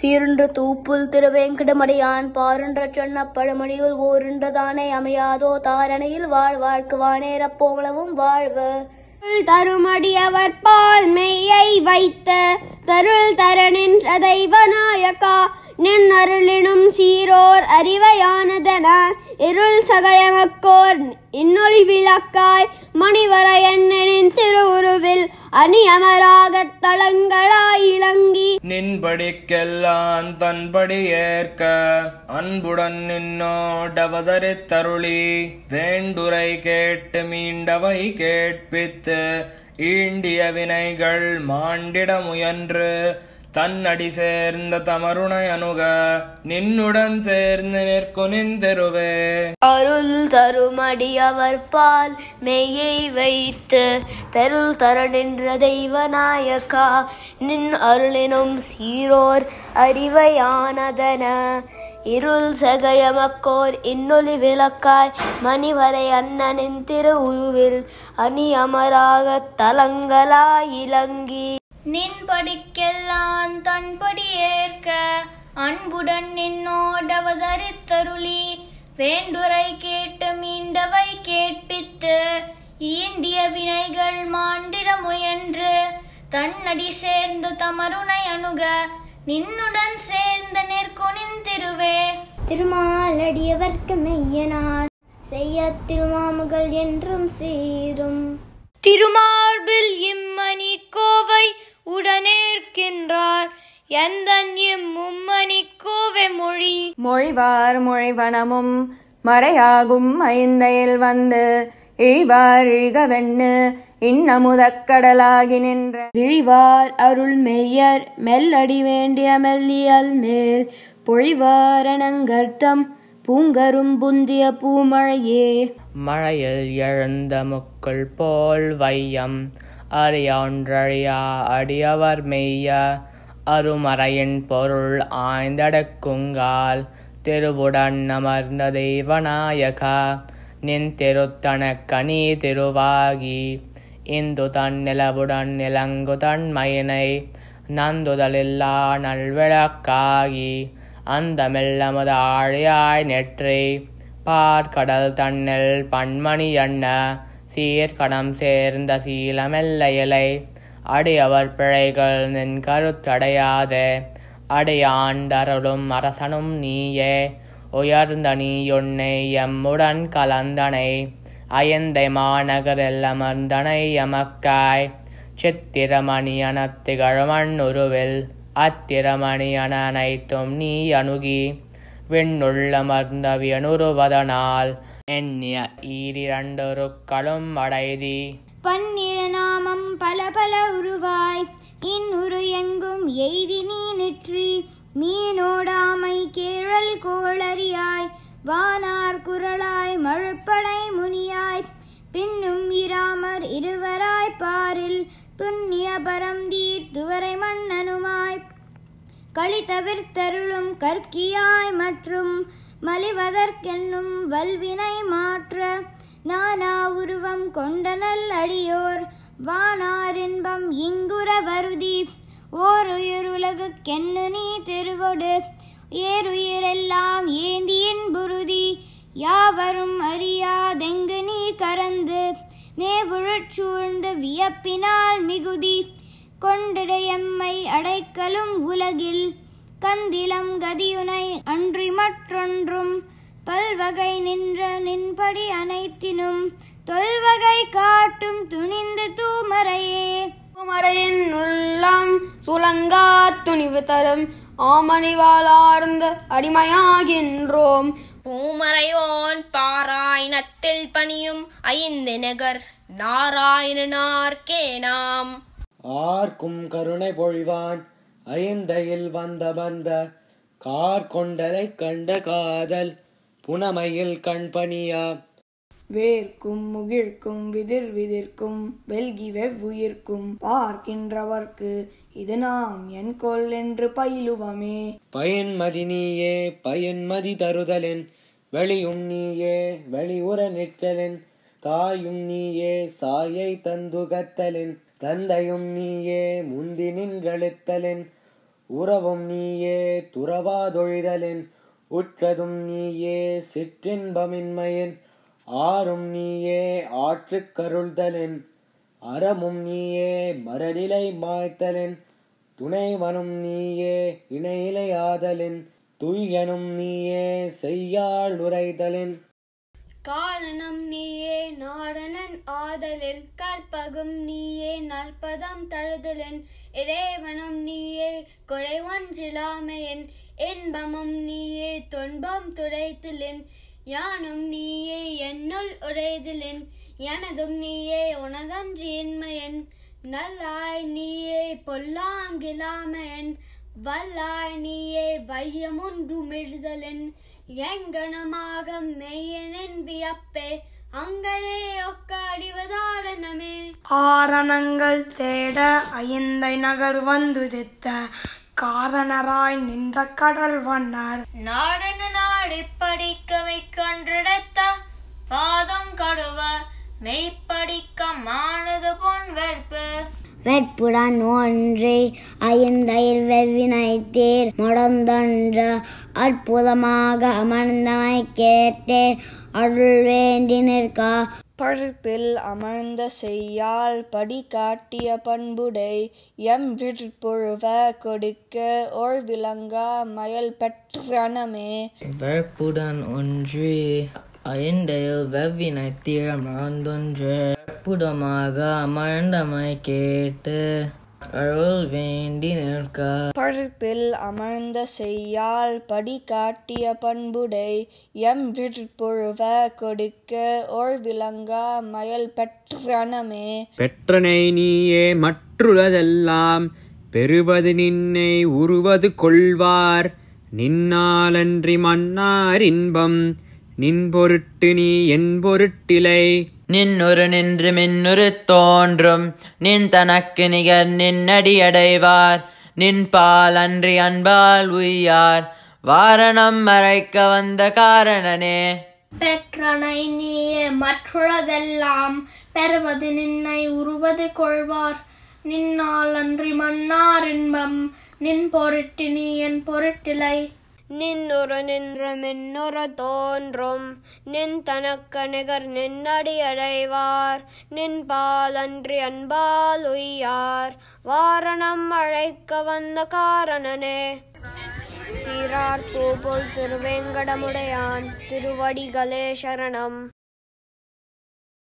சீருன்ற தூப்புல் திருவேங்கடமடையான் பாருன்ற சென்னப் பழமொழியுள் ஓருன்ற தானே அமையாதோ தாரணையில் வாழ் வாழ்க்கு வானேரப் வாழ்வு தருமடியவர் பால் மெய்யை வைத்த தருள் தரணின் தெய்வநாயகா நின் அருளினும் சீரோர் அறிவையானதன இருள் சகயமக்கோர் இன்னொளி விளக்காய் மணிவரையன் திருவுருவில் அணியமராகத் தளங்களாய் இளங்கி நின்படிக்கெல்லாம் தன்படி ஏற்க அன்புடன் தருளி வேண்டுரை கேட்டு மீண்டவை கேட்பித்து ஈண்டிய வினைகள் மாண்டிட முயன்று தன்னடி சேர்ந்த தமருணை அணுக நின்னுடன் சேர்ந்து நிற்குனிந்தெருவே அருள் தருமடி அவர் பால் மெய்யை வைத்து தருள் தர நின்ற தெய்வ நாயக்கா நின் அருளினும் சீரோர் அறிவையானதன இருள் சகய மக்கோர் இன்னொலி விளக்காய் மணிவரை அண்ணனின் திரு உருவில் அணி அமராக தலங்களாயிலங்கி நின்படிக்கெல்லாம் தன்படி ஏற்க அன்புடன் நின்னோடவதருளி வேண்டுரை கேட்டு மீண்டவை கேட்பித்து ஈண்டிய வினைகள் மாண்டிட முயன்று தன்னடி சேர்ந்து தமருணை அணுக நின்னுடன் சேர்ந்த நிற்குனிந்திருவே திருமாலடியவர்க்கு மெய்யனார் செய்ய திருமாமுகள் என்றும் சீரும் திருமார்பில் இம்மணி கோவை உடனேற்கின்றார் எந்த மும்மணி கோவை மொழி மொழிவார் மொழிவனமும் மறையாகும் ஐந்தையில் வந்து இழிவார் இழிகவெண்ணு இன்னமுதக்கடலாகி நின்ற இழிவார் அருள் மெய்யர் மெல்லடி வேண்டிய மெல்லியல் மேல் பொழிவாரணங்கர்த்தம் பூங்கரும் புந்திய பூமழையே மழையில் எழுந்த முக்குள் போல் வையம் அறியொன்றழியா அடியவர் மெய்ய அருமறையின் பொருள் ஆய்ந்தடக்குங்கால் திருவுடன் அமர்ந்த தெய்வநாயகா நின் திருத்தனக்கணி திருவாகி இந்து தன் நிலவுடன் நிலங்கு தன்மையினை நந்துதலில்லா நல்விளக்காகி அந்தமில்லமுத ஆழியாய் நெற்றி பார்கடல் தன்னில் பண்மணி அண்ண சீர் கடம் சேர்ந்த சீலமெல்லையலை இலை அடியவர் பிழைகள் நின் கருத்தடையாத அடையாண்டருளும் அரசனும் நீயே உயர்ந்த நீயொன்னை எம்முடன் கலந்தனை அயந்தை மாநகரில் அமர்ந்தனை எமக்காய் சித்திரமணியன திகழமண் உருவில் அத்திரமணியன அனைத்தும் நீ அணுகி விண்ணுள்ளமர்ந்தவியனுருவதனால் எண்ணிய ஈரிரண்டொரு களும் அடைதி பன்னிரு நாமம் பல பல உருவாய் இன்னுரு எங்கும் எய்தி நீ நிற்றி மீனோடாமை கேழல் கோளறியாய் வானார் குரலாய் மழுப்படை முனியாய் பின்னும் இராமர் இருவராய் பாரில் துன்னிய பரம்தீர் துவரை மன்னனுமாய் களி தவிர்த்தருளும் கற்கியாய் மற்றும் மலிவதற்கென்னும் வல்வினை மாற்ற நானா உருவம் கொண்டனல் அடியோர் வானாரின்பம் இங்குற வருதி ஓர் ஓருயிருலகுக்கென்னு நீ திருவொடு ஏறுயிரெல்லாம் ஏந்தியின் புருதி யாவரும் அறியாதெங்கு நீ கறந்து மேவுழச்சூழ்ந்து வியப்பினால் மிகுதி கொண்டிடையம்மை அடைக்கலும் உலகில் கந்திலம் கதியுனை அன்றி மற்றொன்றும் பல்வகை நின்ற நின்படி அனைத்தினும் தொல்வகை காட்டும் துணிந்து தூமரையே தூமரையின் உள்ளம் சுலங்கா துணிவு தரும் ஆமணிவாளார்ந்த அடிமையாகின்றோம் பூமறையோன் பாராயணத்தில் பணியும் ஐந்து நகர் நாராயணனார்கே நாம் ஆர்க்கும் கருணை பொழிவான் ஐந்தையில் வந்த வந்த கார் கொண்டலை கண்ட காதல் புனமையில் கண்பனியா வேர்க்கும் முகிழ்க்கும் விதிர் விதிர்க்கும் வெல்கி வெவ்வுயிர்க்கும் பார்க்கின்றவர்க்கு இது நாம் என் கொல் என்று பயிலுவமே பயன்மதி நீயே பயன்மதி தருதலின் வெளியும் நீயே வெளியுற நிற்கலென் தாயும் நீயே சாயை தந்துகத்தலின் தந்தையும் நீயே முந்தி நின்றழுத்தலின் உறவும் நீயே துறவாதொழிதலின் உற்றதும் நீயே சிற்றின்பமின்மையின் ஆறும் நீயே ஆற்றுக்கருள்தலின் அறமும் நீயே மரநிலை மாய்த்தலின் துணைவனும் நீயே இணையிலை ஆதலின் துய்யனும் நீயே செய்யாள் உரைதலின் காரணம் நீயே நாடனன் ஆதலின் கற்பகும் நீ நாற்பதம் தழுதலின் இறைவனும் நீயே கொலை ஒன்றிலாமையன் இன்பமும் நீயே துன்பம் துடைத்திலென் யானும் நீயே என்னுள் உடைதிலென் எனதும் நீயே உனதன்றி இன்மையன் நல்லாய் நீயே பொல்லாங்கிலாமையன் வல்லாய் நீயே வையமுன்றுமிடுதலென் எங்கனமாக மெய்யனின் வியப்பே அங்களே அடிவதாரணமே ஆரணங்கள் தேட ஐந்தை நகர் வந்து தித்த காரணராய் நின்ற கடல் வண்ணார் நாடன நாடு படிக்கவை கன்றெடுத்த பாதம் கடுவ மெய்ப்படிக்க மானது பொன் வெற்பு வெட்புடன் ஒன்றே ஐந்தயில் வெவ்வினை தேர் முடந்தொன்று அற்புதமாக அமர்ந்தமை கேட்டேன் அருள் வேண்டினர்கா பருப்பில் அமர்ந்த செய்யால் படி காட்டிய பண்புடை எம் விற்பொழுவ கொடுக்க ஓர் விளங்கா மயல் பெற்றனமே வெப்புடன் ஒன்று ஐந்தையில் வெவ்வினை தீரம் ஆந்தொன்று வெப்புடமாக அமர்ந்தமை கேட்டு அருள் வேண்டி நிற்க பருப்பில் அமர்ந்த செய்யால் படி காட்டிய பண்புடை எம் பொழுவ கொடுக்க ஓர் விளங்க மயல் பெற்றனமே பெற்றனை நீயே மற்றுள்ளதெல்லாம் பெறுவது நின்னை உருவது கொள்வார் நின்னாலன்றி மன்னார் இன்பம் நின் பொருட்டு நீ என் பொருட்டிலை நின்னொரு நின்று மின்னுரு தோன்றும் நின் தனக்கு நிகர் நின்னடியடைவார் நின் பால் அன்றி அன்பால் உய்யார் வாரணம் மறைக்க வந்த காரணனே பெற்றனை நீயே மற்றுள்ளதெல்லாம் பெறுவது நின்னை உருவது கொள்வார் நின்னால் அன்றி மன்னார் இன்பம் நின் பொருட்டு நீ என் பொருட்டிலை நின்னொரு நின்ற மின்னொரு தோன்றும் நின் தனக்க நிகர் நின்னடி அடைவார் நின் பாலன்றி அன்பால் உய்யார் வாரணம் அழைக்க வந்த காரணனே சீரார் தூபோல் திருவேங்கடமுடையான் திருவடிகளே சரணம்